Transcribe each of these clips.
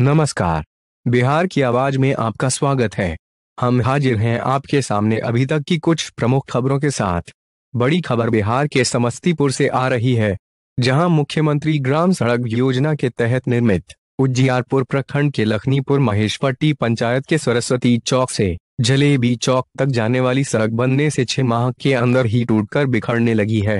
नमस्कार बिहार की आवाज में आपका स्वागत है हम हाजिर हैं आपके सामने अभी तक की कुछ प्रमुख खबरों के साथ बड़ी खबर बिहार के समस्तीपुर से आ रही है जहां मुख्यमंत्री ग्राम सड़क योजना के तहत निर्मित उज्जियारपुर प्रखंड के लखनीपुर महेशपट्टी पंचायत के सरस्वती चौक से जलेबी चौक तक जाने वाली सड़क बनने से छह माह के अंदर ही टूटकर बिखरने लगी है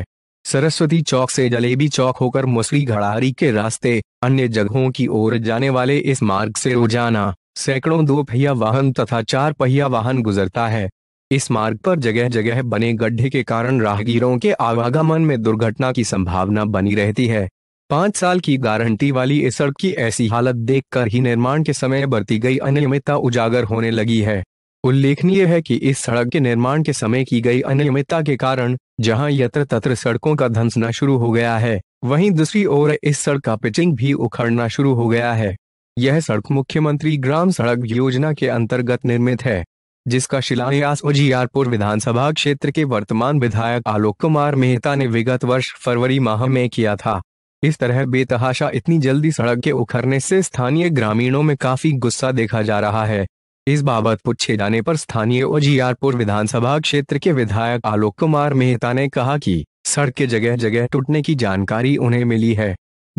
सरस्वती चौक से जलेबी चौक होकर मुसरी घड़ारी के रास्ते अन्य जगहों की ओर जाने वाले इस मार्ग से रोजाना सैकड़ों दो पहिया वाहन तथा चार पहिया वाहन गुजरता है इस मार्ग पर जगह जगह बने गड्ढे के कारण राहगीरों के आवागमन में दुर्घटना की संभावना बनी रहती है पांच साल की गारंटी वाली इस सड़क की ऐसी हालत देखकर ही निर्माण के समय बरती गई अनियमितता उजागर होने लगी है उल्लेखनीय है कि इस सड़क के निर्माण के समय की गई अनियमितता के कारण जहां यत्र तत्र सड़कों का धंसना शुरू हो गया है वहीं दूसरी ओर इस सड़क का पिचिंग भी उखड़ना शुरू हो गया है यह सड़क मुख्यमंत्री ग्राम सड़क योजना के अंतर्गत निर्मित है जिसका शिलान्यास उजियारपुर विधानसभा क्षेत्र के वर्तमान विधायक आलोक कुमार मेहता ने विगत वर्ष फरवरी माह में किया था इस तरह बेतहाशा इतनी जल्दी सड़क के उखड़ने से स्थानीय ग्रामीणों में काफी गुस्सा देखा जा रहा है इस बाबत पूछे जाने पर स्थानीय उजियारपुर विधानसभा क्षेत्र के विधायक आलोक कुमार मेहता ने कहा कि के जगह जगह टूटने की जानकारी उन्हें मिली है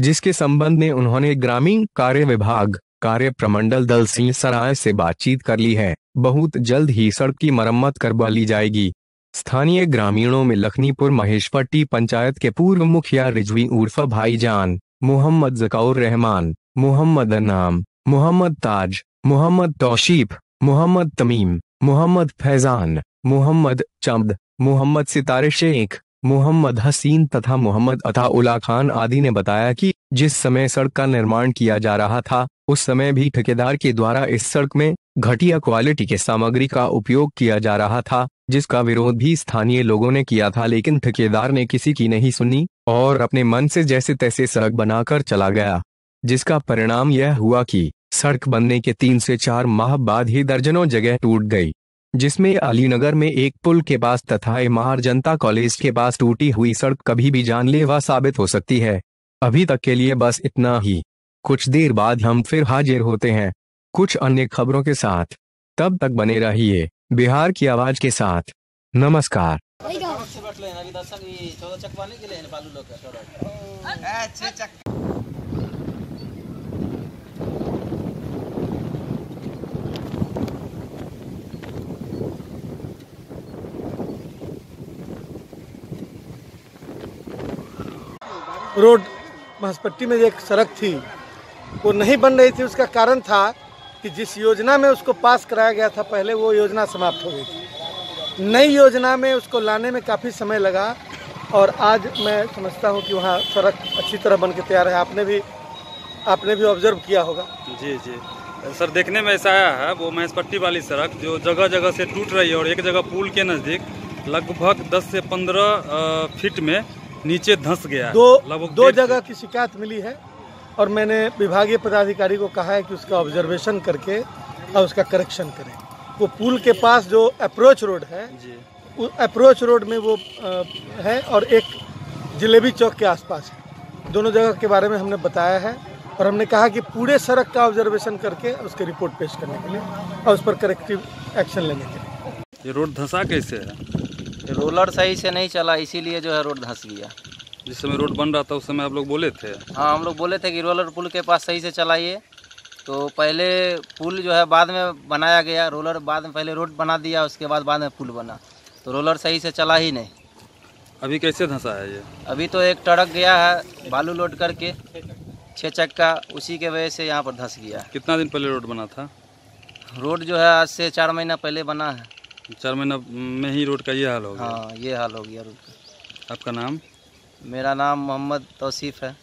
जिसके संबंध में उन्होंने ग्रामीण कार्य विभाग कार्य प्रमंडल दल सिंह सराय से बातचीत कर ली है बहुत जल्द ही सड़क की मरम्मत करवा ली जाएगी स्थानीय ग्रामीणों में लखनीपुर महेशपट्टी पंचायत के पूर्व मुखिया रिजवी उर्फ भाईजान मोहम्मद जकाउर रहमान मोहम्मद अनाम मोहम्मद ताज मोहम्मद तौशीफ मोहम्मद तमीम मोहम्मद फैजान मोहम्मद चमद मोहम्मद सितारे शेख मोहम्मद हसीन तथा मोहम्मद अताउल्ला खान आदि ने बताया कि जिस समय सड़क का निर्माण किया जा रहा था उस समय भी ठेकेदार के द्वारा इस सड़क में घटिया क्वालिटी के सामग्री का उपयोग किया जा रहा था जिसका विरोध भी स्थानीय लोगों ने किया था लेकिन ठेकेदार ने किसी की नहीं सुनी और अपने मन से जैसे तैसे सड़क बनाकर चला गया जिसका परिणाम यह हुआ कि सड़क बनने के तीन से चार माह बाद ही दर्जनों जगह टूट गई जिसमें अलीनगर में एक पुल के पास तथा इमार जनता कॉलेज के पास टूटी हुई सड़क कभी भी जानलेवा साबित हो सकती है अभी तक के लिए बस इतना ही कुछ देर बाद हम फिर हाजिर होते हैं कुछ अन्य खबरों के साथ तब तक बने रहिए बिहार की आवाज के साथ नमस्कार चक्का रोड महसपट्टी में एक सड़क थी वो नहीं बन रही थी उसका कारण था कि जिस योजना में उसको पास कराया गया था पहले वो योजना समाप्त हो गई थी नई योजना में उसको लाने में काफ़ी समय लगा और आज मैं समझता हूँ कि वहाँ सड़क अच्छी तरह बन के तैयार है आपने भी आपने भी ऑब्जर्व किया होगा जी जी सर देखने में ऐसा आया है वो महसपट्टी वाली सड़क जो जगह जगह से टूट रही है और एक जगह पुल के नज़दीक लगभग 10 से 15 फीट में नीचे धंस गया दो दो जगह की शिकायत मिली है और मैंने विभागीय पदाधिकारी को कहा है कि उसका ऑब्जर्वेशन करके और उसका करेक्शन करें वो पुल के पास जो अप्रोच रोड है अप्रोच रोड में वो है और एक जिलेबी चौक के आसपास है दोनों जगह के बारे में हमने बताया है और हमने कहा कि पूरे सड़क का ऑब्जर्वेशन करके उसकी रिपोर्ट पेश करने के लिए और उस पर करेक्टिव एक्शन लेने के लिए ये रोड धंसा कैसे है रोलर सही से नहीं चला इसीलिए जो है रोड धंस गया जिस समय रोड बन रहा था उस समय आप लोग बोले थे हाँ हम लोग बोले थे कि रोलर पुल के पास सही से चलाइए तो पहले पुल जो है बाद में बनाया गया रोलर बाद में पहले रोड बना दिया उसके बाद बाद में पुल बना तो रोलर सही से चला ही नहीं अभी कैसे धंसा है ये अभी तो एक ट्रक गया है बालू लोड करके छः चक्का उसी के वजह से यहाँ पर धंस गया कितना दिन पहले रोड बना था रोड जो है आज से चार महीना पहले बना है चार महीना में ही रोड का ये हाल हो गया हाँ ये हाल हो गया रोड का आपका नाम मेरा नाम मोहम्मद तौसीफ़ है